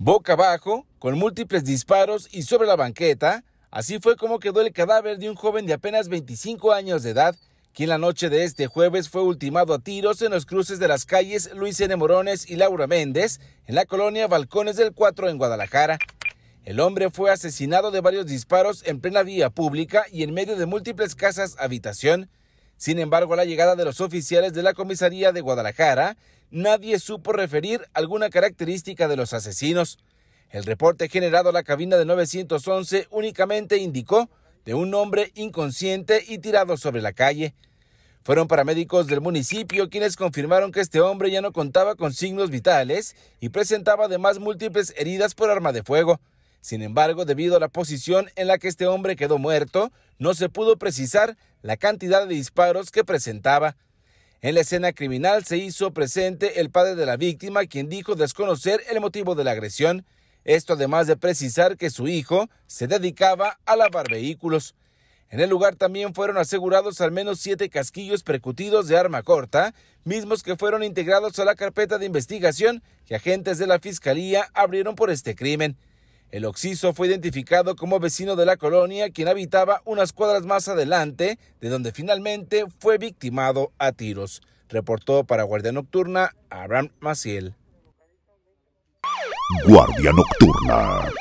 boca abajo, con múltiples disparos y sobre la banqueta. Así fue como quedó el cadáver de un joven de apenas 25 años de edad, quien la noche de este jueves fue ultimado a tiros en los cruces de las calles Luis N. Morones y Laura Méndez, en la colonia Balcones del 4 en Guadalajara. El hombre fue asesinado de varios disparos en plena vía pública y en medio de múltiples casas habitación. Sin embargo, a la llegada de los oficiales de la comisaría de Guadalajara, nadie supo referir alguna característica de los asesinos. El reporte generado a la cabina de 911 únicamente indicó de un hombre inconsciente y tirado sobre la calle. Fueron paramédicos del municipio quienes confirmaron que este hombre ya no contaba con signos vitales y presentaba además múltiples heridas por arma de fuego. Sin embargo, debido a la posición en la que este hombre quedó muerto, no se pudo precisar la cantidad de disparos que presentaba. En la escena criminal se hizo presente el padre de la víctima, quien dijo desconocer el motivo de la agresión. Esto además de precisar que su hijo se dedicaba a lavar vehículos. En el lugar también fueron asegurados al menos siete casquillos percutidos de arma corta, mismos que fueron integrados a la carpeta de investigación que agentes de la Fiscalía abrieron por este crimen. El occiso fue identificado como vecino de la colonia, quien habitaba unas cuadras más adelante, de donde finalmente fue victimado a tiros. Reportó para Guardia Nocturna Abraham Maciel. Guardia Nocturna.